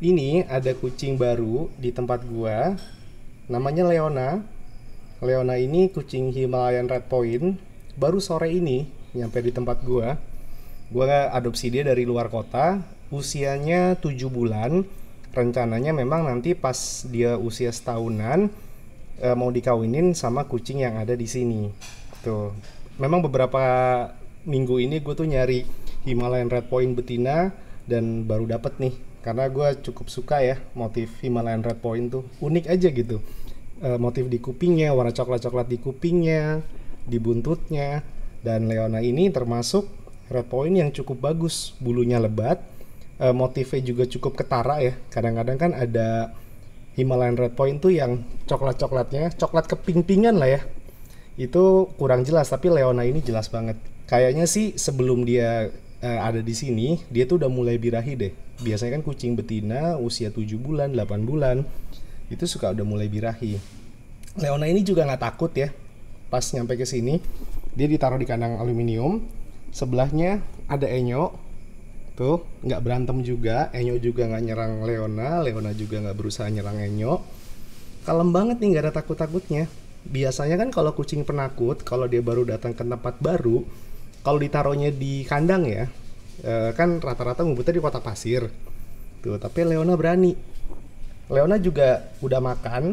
ini ada kucing baru di tempat gua namanya Leona Leona ini kucing Himalayan Red Point baru sore ini nyampe di tempat gua gua adopsi dia dari luar kota usianya 7 bulan rencananya memang nanti pas dia usia setahunan eh, mau dikawinin sama kucing yang ada di sini. Tuh, memang beberapa minggu ini gue tuh nyari Himalayan Red Point betina dan baru dapet nih karena gue cukup suka ya motif Himalayan Red Point tuh unik aja gitu e, motif di kupingnya warna coklat coklat di kupingnya di buntutnya dan Leona ini termasuk Red Point yang cukup bagus bulunya lebat e, motifnya juga cukup ketara ya kadang-kadang kan ada Himalayan Red Point tuh yang coklat-coklatnya coklat keping-pingan lah ya itu kurang jelas tapi Leona ini jelas banget kayaknya sih sebelum dia uh, ada di sini dia tuh udah mulai birahi deh biasanya kan kucing betina usia 7 bulan 8 bulan itu suka udah mulai birahi Leona ini juga nggak takut ya pas nyampe ke sini dia ditaruh di kandang aluminium sebelahnya ada Enyo tuh nggak berantem juga Enyo juga nggak nyerang Leona Leona juga nggak berusaha nyerang Enyo kalem banget nih nggak ada takut takutnya biasanya kan kalau kucing penakut kalau dia baru datang ke tempat baru kalau ditaruhnya di kandang ya eh, kan rata-rata ngumpetnya di kota pasir tuh tapi Leona berani Leona juga udah makan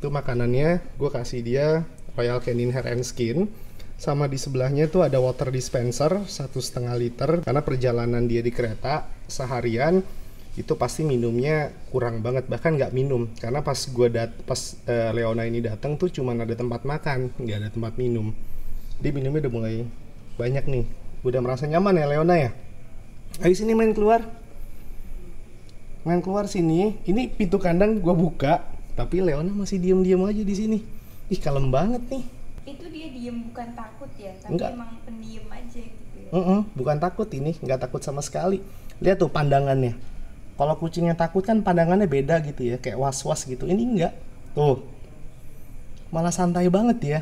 tuh makanannya gue kasih dia Royal Canin Hair and Skin sama di sebelahnya tuh ada water dispenser satu setengah liter karena perjalanan dia di kereta seharian itu pasti minumnya kurang banget bahkan nggak minum karena pas gue dat pas uh, Leona ini datang tuh cuman ada tempat makan nggak ada tempat minum dia minumnya udah mulai banyak nih udah merasa nyaman ya Leona ya ayo sini main keluar main keluar sini ini pintu kandang gue buka tapi Leona masih diem diem aja di sini ih kalem banget nih itu dia diem bukan takut ya tapi Enggak. emang pendiam aja gitu ya. mm -mm, bukan takut ini nggak takut sama sekali lihat tuh pandangannya kalau kucingnya takut kan pandangannya beda gitu ya kayak was was gitu ini enggak tuh malah santai banget ya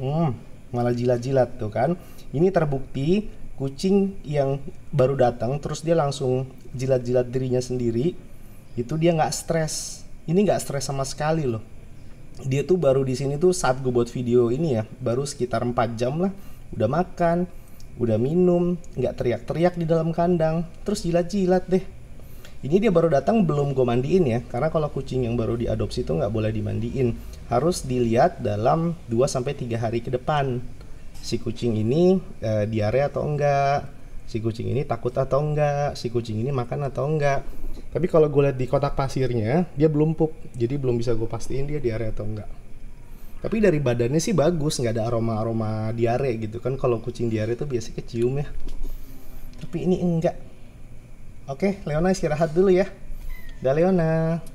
hmm malah jilat-jilat tuh kan. Ini terbukti kucing yang baru datang terus dia langsung jilat-jilat dirinya sendiri itu dia nggak stres. Ini nggak stres sama sekali loh. Dia tuh baru di sini tuh saat gue buat video ini ya, baru sekitar 4 jam lah. Udah makan, udah minum, nggak teriak-teriak di dalam kandang, terus jilat-jilat deh ini dia baru datang belum gue mandiin ya, karena kalau kucing yang baru diadopsi itu nggak boleh dimandiin. Harus dilihat dalam 2-3 hari ke depan. Si kucing ini e, diare atau enggak, si kucing ini takut atau enggak, si kucing ini makan atau enggak. Tapi kalau gue lihat di kotak pasirnya, dia belum pup, jadi belum bisa gue pastiin dia diare atau enggak. Tapi dari badannya sih bagus, nggak ada aroma-aroma diare gitu kan. Kalau kucing diare itu biasanya kecium ya. Tapi ini enggak, Oke, Leona istirahat dulu ya. Dah Leona.